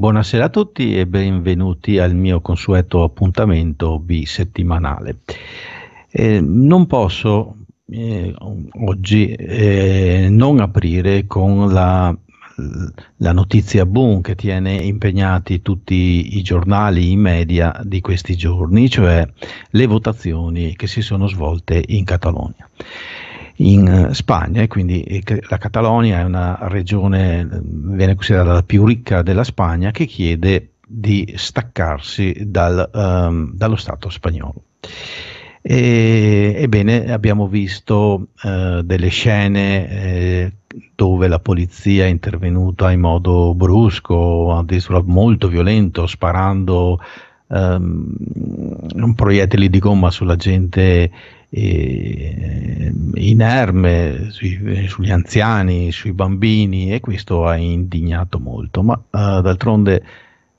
Buonasera a tutti e benvenuti al mio consueto appuntamento bisettimanale. Eh, non posso eh, oggi eh, non aprire con la, la notizia boom che tiene impegnati tutti i giornali, i media di questi giorni, cioè le votazioni che si sono svolte in Catalogna in eh, Spagna e quindi eh, la Catalogna è una regione, eh, viene considerata la più ricca della Spagna, che chiede di staccarsi dal, um, dallo Stato spagnolo. E, ebbene, abbiamo visto uh, delle scene eh, dove la polizia è intervenuta in modo brusco, addirittura molto violento, sparando ehm, um, proiettili di gomma sulla gente eh, inerme sui, eh, sugli anziani, sui bambini e questo ha indignato molto, ma eh, d'altronde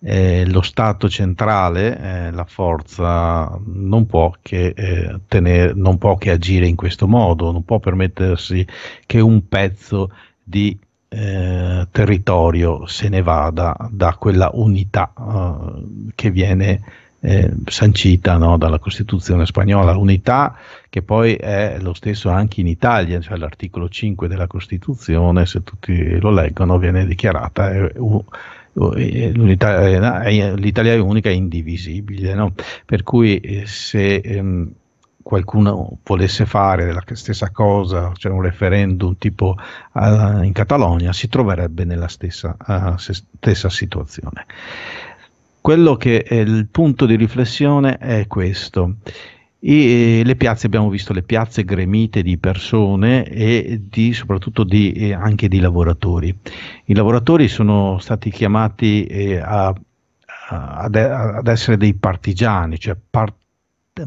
eh, lo Stato centrale, eh, la forza, non può, che, eh, tenere, non può che agire in questo modo, non può permettersi che un pezzo di eh, territorio se ne vada da quella unità eh, che viene eh, sancita no, dalla Costituzione spagnola, unità che poi è lo stesso anche in Italia, cioè l'articolo 5 della Costituzione, se tutti lo leggono, viene dichiarata è, l'unità, l'Italia è unica e indivisibile, no? per cui eh, se ehm, qualcuno volesse fare la stessa cosa, cioè un referendum tipo uh, in Catalogna, si troverebbe nella stessa, uh, stessa situazione. Quello che è il punto di riflessione è questo. E eh, le piazze, abbiamo visto le piazze gremite di persone e di, soprattutto di, eh, anche di lavoratori. I lavoratori sono stati chiamati eh, a, a, ad, essere dei partigiani, cioè part,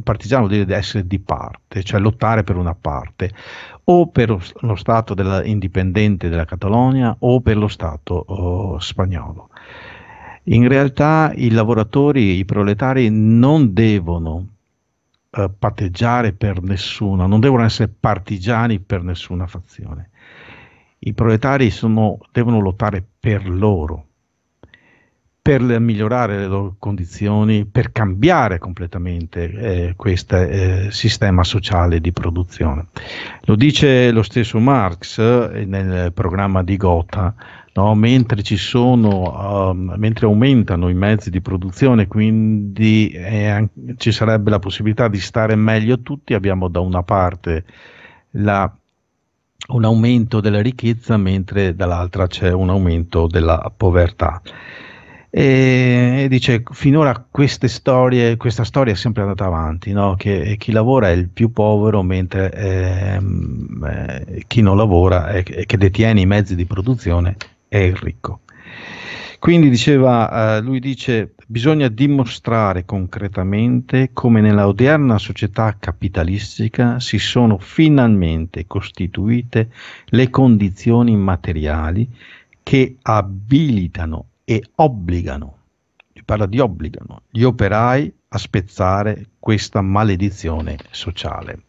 partigiano vuol dire essere di parte, cioè lottare per una parte, o per lo Stato della, indipendente della Catalogna o per lo Stato oh, spagnolo. In realtà i lavoratori, i proletari non devono eh, patteggiare per nessuna, non devono essere partigiani per nessuna fazione. I proletari sono, devono lottare per loro, per migliorare le loro condizioni, per cambiare completamente eh, questo eh, sistema sociale di produzione. Lo dice lo stesso Marx eh, nel programma di Gotha no? mentre, sono, um, mentre, aumentano i mezzi di produzione, quindi eh, ci sarebbe la possibilità di stare meglio tutti, abbiamo da una parte la, un aumento della ricchezza, mentre dall'altra c'è un aumento della povertà. E dice, finora storie, questa storia è sempre andata avanti, no? che chi lavora è il più povero, mentre ehm, eh, chi non lavora e che detiene i mezzi di produzione è il ricco. Quindi diceva, eh, lui dice, bisogna dimostrare concretamente come nella odierna società capitalistica si sono finalmente costituite le condizioni materiali che abilitano e obbligano, parla di obbligano, gli operai a spezzare questa maledizione sociale.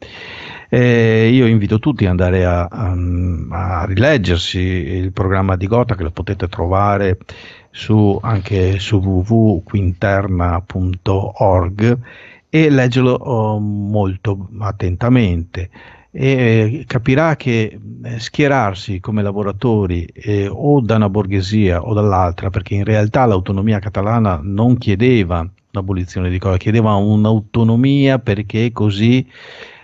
E io invito tutti ad andare a, a, a, rileggersi il programma di Gotha che lo potete trovare su, anche su www.quinterna.org e leggerlo oh, molto attentamente e eh, capirà che eh, schierarsi come lavoratori eh, o da una borghesia o dall'altra, perché in realtà l'autonomia catalana non chiedeva l'abolizione di cosa, chiedeva un'autonomia perché così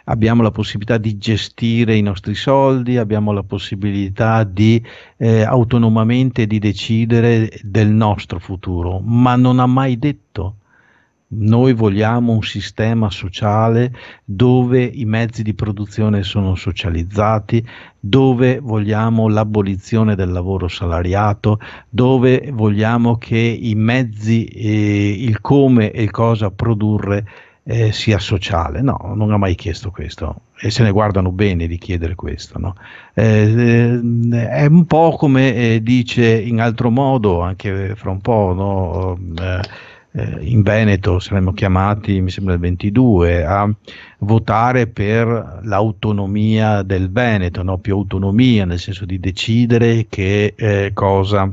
abbiamo la possibilità di gestire i nostri soldi, abbiamo la possibilità di eh, autonomamente di decidere del nostro futuro, ma non ha mai detto noi vogliamo un sistema sociale dove i mezzi di produzione sono socializzati, dove vogliamo l'abolizione del lavoro salariato, dove vogliamo che i mezzi, eh, il come e il cosa produrre eh, sia sociale. No, non ha mai chiesto questo e se ne guardano bene di chiedere questo. No? Eh, eh, è un po' come eh, dice in altro modo, anche fra un po', no? Eh, eh, in Veneto saremmo chiamati, mi sembra il 22, a votare per l'autonomia del Veneto, no? più autonomia nel senso di decidere che cosa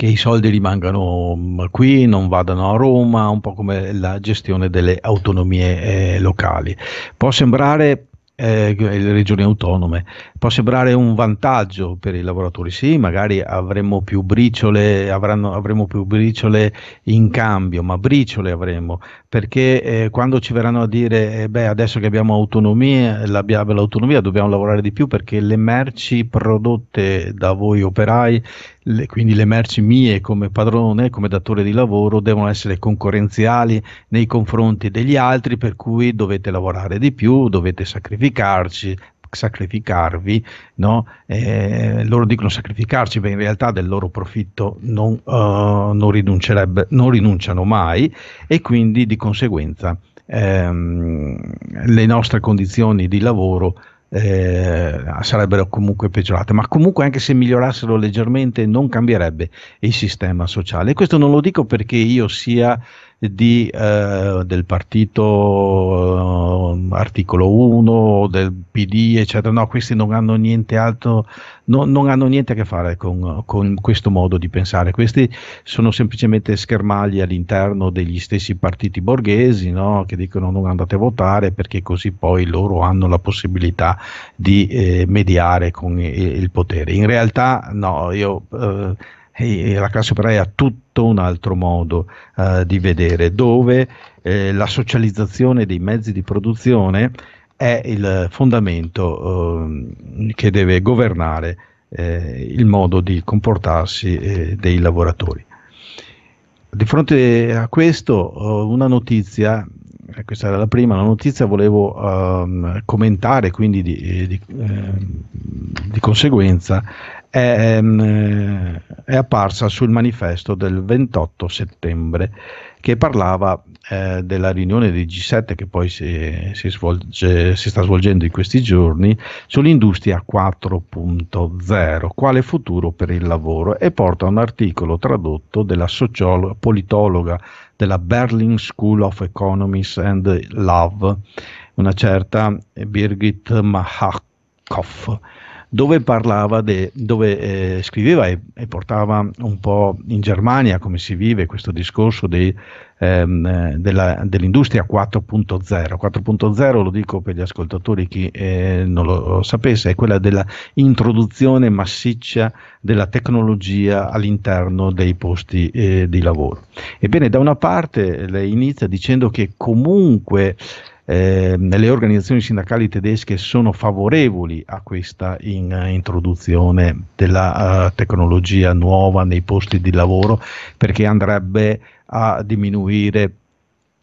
che i soldi rimangano qui, non vadano a Roma, un po' come la gestione delle autonomie eh, locali. Può sembrare eh, le regioni autonome. Può sembrare un vantaggio per i lavoratori, sì, magari avremo più briciole, avranno, avremo più briciole in cambio, ma briciole avremo, perché eh, quando ci verranno a dire, eh, beh, adesso che abbiamo autonomia, l'autonomia dobbiamo lavorare di più perché le merci prodotte da voi operai le, quindi le merci mie come padrone, come datore di lavoro, devono essere concorrenziali nei confronti degli altri, per cui dovete lavorare di più, dovete sacrificarci, sacrificarvi, no? eh, loro dicono sacrificarci, ma in realtà del loro profitto non, uh, non, non rinunciano mai e quindi di conseguenza ehm, le nostre condizioni di lavoro eh, sarebbero comunque peggiorate, ma comunque anche se migliorassero leggermente non cambierebbe il sistema sociale. E questo non lo dico perché io sia di, eh, del partito eh, articolo 1, del PD, eccetera. No, questi non hanno niente altro, no, non hanno niente a che fare con, con, questo modo di pensare. Questi sono semplicemente schermagli all'interno degli stessi partiti borghesi no? che dicono non andate a votare perché così poi loro hanno la possibilità di eh, mediare con il, eh, il potere. In realtà no, io eh, la classe operaia ha tutto un altro modo eh, di vedere, dove eh, la socializzazione dei mezzi di produzione è il fondamento eh, che deve governare eh, il modo di comportarsi eh, dei lavoratori. Di fronte a questo, eh, una notizia, questa era la prima, la notizia volevo um, commentare, quindi di, di, ehm, di conseguenza, è, ehm, è apparsa sul manifesto del 28 settembre che parlava eh, della riunione dei G7 che poi si, si, svolge, si sta svolgendo in questi giorni sull'industria 4.0, quale futuro per il lavoro e porta un articolo tradotto della sociologa, politologa della Berlin School of Economics and Love, una certa eh, Birgit Mahakoff dove parlava, de, dove eh, scriveva e, e, portava un po' in Germania come si vive questo discorso dei, ehm, eh, della, dell'industria 4.0. 4.0 lo dico per gli ascoltatori chi eh, non lo sapesse, è quella dell'introduzione massiccia della tecnologia all'interno dei posti eh, di lavoro. Ebbene, da una parte eh, lei inizia dicendo che comunque eh, le organizzazioni sindacali tedesche sono favorevoli a questa in, eh, introduzione della uh, tecnologia nuova nei posti di lavoro perché andrebbe a diminuire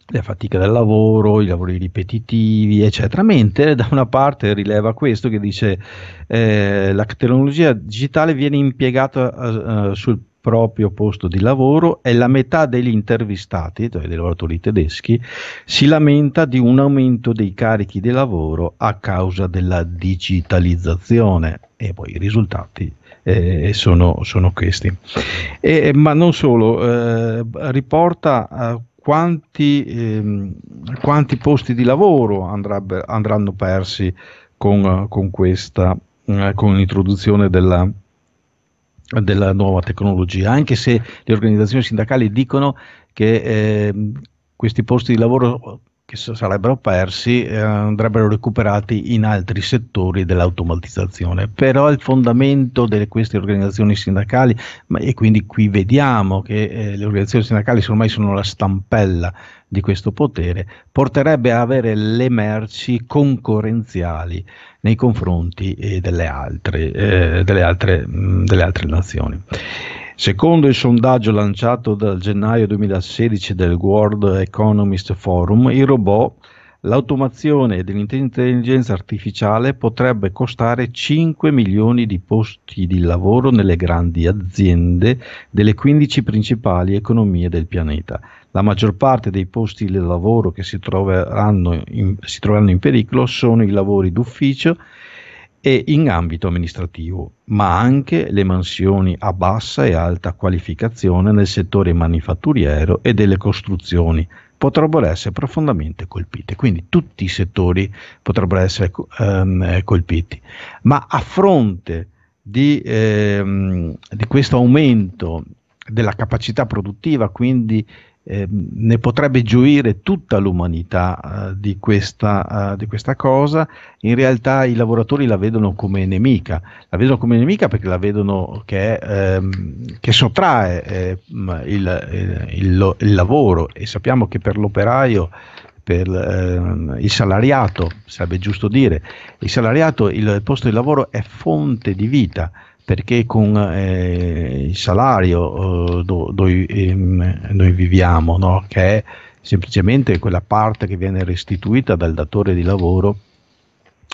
le fatiche del lavoro, i lavori ripetitivi, eccetera. Mentre da una parte rileva questo che dice eh, la tecnologia digitale viene impiegata eh, eh sul proprio posto di lavoro e la metà degli intervistati, cioè dei lavoratori tedeschi, si lamenta di un aumento dei carichi di lavoro a causa della digitalizzazione e poi i risultati eh, sono, sono, questi. E, ma non solo, eh, riporta eh, quanti, eh, quanti, posti di lavoro andranno persi con, con questa, eh, con l'introduzione della della nuova tecnologia, anche se le organizzazioni sindacali dicono che eh, questi posti di lavoro che sarebbero persi eh, andrebbero recuperati in altri settori dell'automatizzazione. Però il fondamento di queste organizzazioni sindacali, ma, e quindi qui vediamo che eh, le organizzazioni sindacali ormai sono la stampella di questo potere, porterebbe a avere le merci concorrenziali nei confronti eh, delle, altre, eh, delle, altre, mh, delle altre nazioni. Secondo il sondaggio lanciato dal gennaio 2016 del World Economist Forum, i robot, l'automazione dell'intelligenza artificiale potrebbe costare 5 milioni di posti di lavoro nelle grandi aziende delle 15 principali economie del pianeta. La maggior parte dei posti di lavoro che si troveranno in, si troveranno in pericolo sono i lavori d'ufficio e in ambito amministrativo, ma anche le mansioni a bassa e alta qualificazione nel settore manifatturiero e delle costruzioni potrebbero essere profondamente colpite, quindi tutti i settori potrebbero essere ehm, colpiti. Ma a fronte di, ehm, di questo aumento della capacità produttiva, quindi Ehm, ne potrebbe gioire tutta l'umanità eh, di, questa, eh, di, questa, cosa, in realtà i lavoratori la vedono come nemica, la vedono come nemica perché la vedono che, ehm, che sottrae ehm, il, eh, il, il lavoro e sappiamo che per l'operaio per ehm, il salariato, sarebbe giusto dire, il salariato, il posto di lavoro è fonte di vita, perché con eh, il salario eh, dove, ehm, noi viviamo, no? che è semplicemente quella parte che viene restituita dal datore di lavoro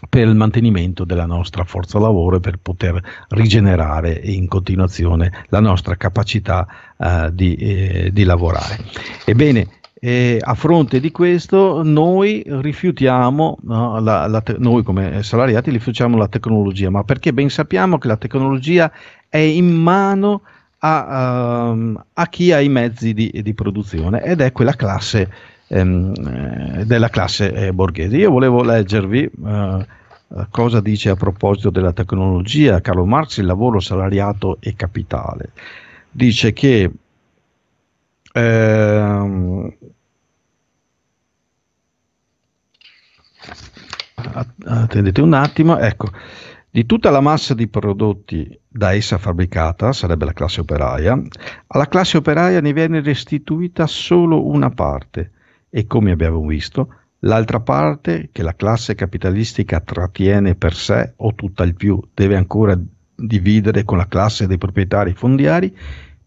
per il mantenimento della nostra forza lavoro e per poter rigenerare in continuazione la nostra capacità eh, di, eh, di lavorare. Ebbene, e a fronte di questo noi rifiutiamo, no, la, la te- noi come salariati rifiutiamo la tecnologia, ma perché ben sappiamo che la tecnologia è in mano a, um, a chi ha i mezzi di, di, produzione ed è quella classe ehm, eh, della classe eh, borghese. Io volevo leggervi eh, eh, cosa dice a proposito della tecnologia Carlo Marx, il lavoro salariato e capitale. Dice che eh, Ah, attendete un attimo, ecco, di tutta la massa di prodotti da essa fabbricata, sarebbe la classe operaia, alla classe operaia ne viene restituita solo una parte e come abbiamo visto, l'altra parte che la classe capitalistica trattiene per sé o tutt'al più deve ancora dividere con la classe dei proprietari fondiari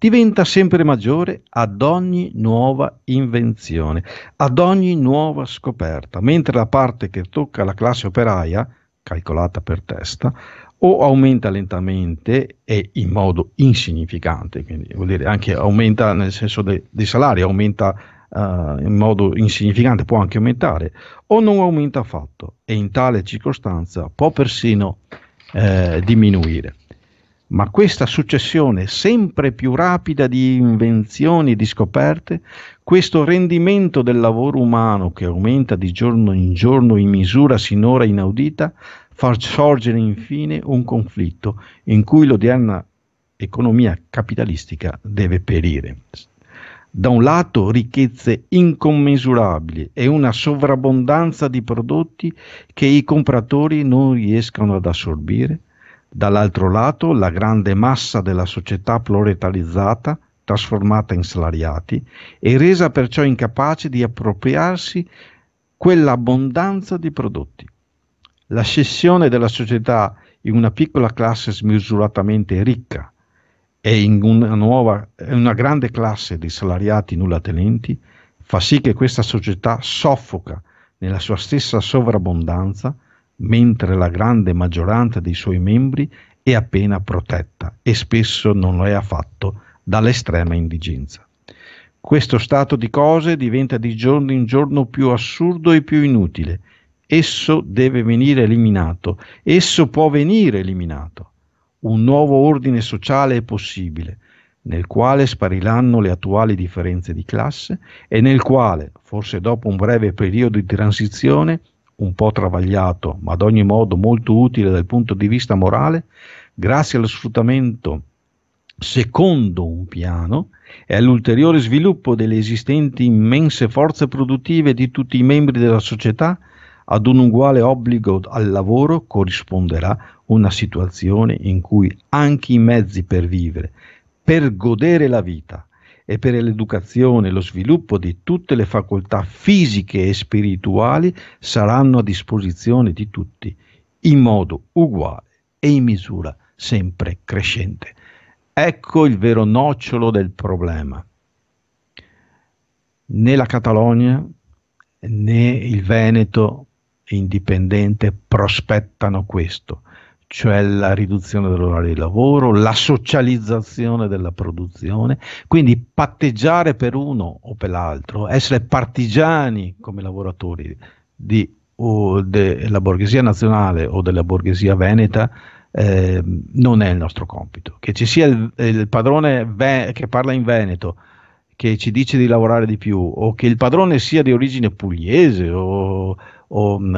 diventa sempre maggiore ad ogni nuova invenzione, ad ogni nuova scoperta, mentre la parte che tocca la classe operaia, calcolata per testa, o aumenta lentamente e in modo insignificante, quindi vuol dire anche aumenta nel senso dei de salari, aumenta Uh, in modo insignificante, può anche aumentare, o non aumenta affatto e in tale circostanza può persino eh, diminuire ma questa successione sempre più rapida di invenzioni e di scoperte, questo rendimento del lavoro umano che aumenta di giorno in giorno in misura sinora inaudita, fa sorgere infine un conflitto in cui l'odierna economia capitalistica deve perire. Da un lato ricchezze incommensurabili e una sovrabbondanza di prodotti che i compratori non riescono ad assorbire, Dall'altro lato, la grande massa della società proletarizzata, trasformata in salariati, è resa perciò incapace di appropriarsi quell'abbondanza di prodotti. La scissione della società in una piccola classe smisuratamente ricca e in una, nuova, una grande classe di salariati nullatenenti fa sì che questa società soffoca nella sua stessa sovrabbondanza mentre la grande maggioranza dei suoi membri è appena protetta e spesso non lo è affatto dall'estrema indigenza. Questo stato di cose diventa di giorno in giorno più assurdo e più inutile. Esso deve venire eliminato, esso può venire eliminato. Un nuovo ordine sociale è possibile, nel quale spariranno le attuali differenze di classe e nel quale, forse dopo un breve periodo di transizione, un po' travagliato, ma ad ogni modo molto utile dal punto di vista morale, grazie allo sfruttamento secondo un piano e all'ulteriore sviluppo delle esistenti immense forze produttive di tutti i membri della società, ad un uguale obbligo al lavoro corrisponderà una situazione in cui anche i mezzi per vivere, per godere la vita, e per l'educazione e lo sviluppo di tutte le facoltà fisiche e spirituali saranno a disposizione di tutti in modo uguale e in misura sempre crescente. Ecco il vero nocciolo del problema. Né la Catalogna né il Veneto indipendente prospettano questo cioè la riduzione dell'orario di lavoro, la socializzazione della produzione, quindi patteggiare per uno o per l'altro, essere partigiani come lavoratori di, della borghesia nazionale o della borghesia veneta eh, non è il nostro compito. Che ci sia il, il padrone ve- che parla in veneto, che ci dice di lavorare di più, o che il padrone sia di origine pugliese o o, mm,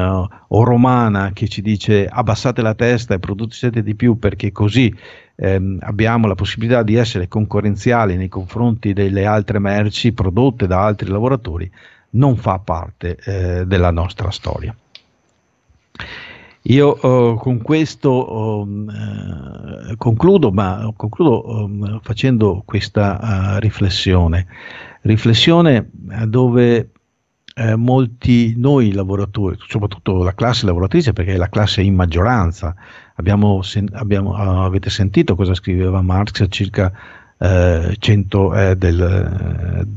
o, romana che ci dice abbassate la testa e producete di più perché così ehm, abbiamo la possibilità di essere concorrenziali nei confronti delle altre merci prodotte da altri lavoratori, non fa parte eh, della nostra storia. Io oh, con questo oh, mm, eh, concludo, ma concludo oh, facendo questa uh, riflessione, riflessione dove eh, molti noi lavoratori, soprattutto la classe lavoratrice, perché è la classe in maggioranza, abbiamo, sen, abbiamo, ah, avete sentito cosa scriveva Marx circa eh, 100, eh, del,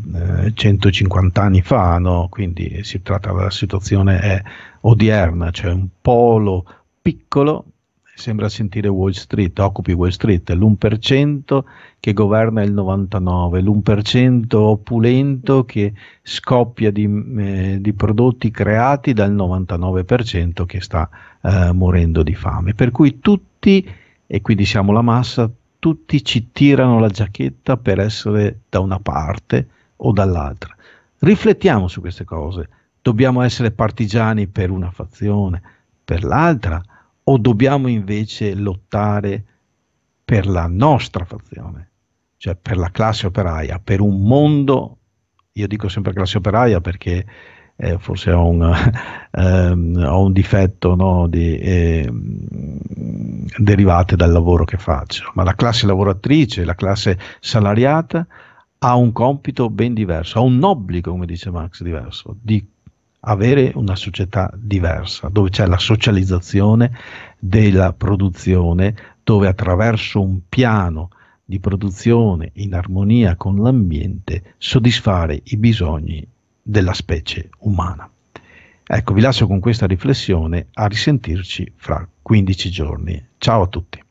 150 eh, anni fa, no? quindi si tratta della situazione odierna, cioè un polo piccolo sembra sentire Wall Street, occupi Wall Street, l'1% che governa il 99%, l'1% opulento che scoppia di, eh, di, prodotti creati dal 99% che sta eh, morendo di fame. Per cui tutti, e quindi siamo la massa, tutti ci tirano la giacchetta per essere da una parte o dall'altra. Riflettiamo su queste cose. Dobbiamo essere partigiani per una fazione, per l'altra o dobbiamo invece lottare per la nostra fazione, cioè per la classe operaia, per un mondo, io dico sempre classe operaia perché eh, forse ho un, ehm, ho un difetto no, di, eh, derivate dal lavoro che faccio, ma la classe lavoratrice, la classe salariata ha un compito ben diverso, ha un obbligo, come dice Marx, diverso, di avere una società diversa, dove c'è la socializzazione della produzione, dove attraverso un piano di produzione in armonia con l'ambiente soddisfare i bisogni della specie umana. Ecco, vi lascio con questa riflessione, a risentirci fra 15 giorni. Ciao a tutti.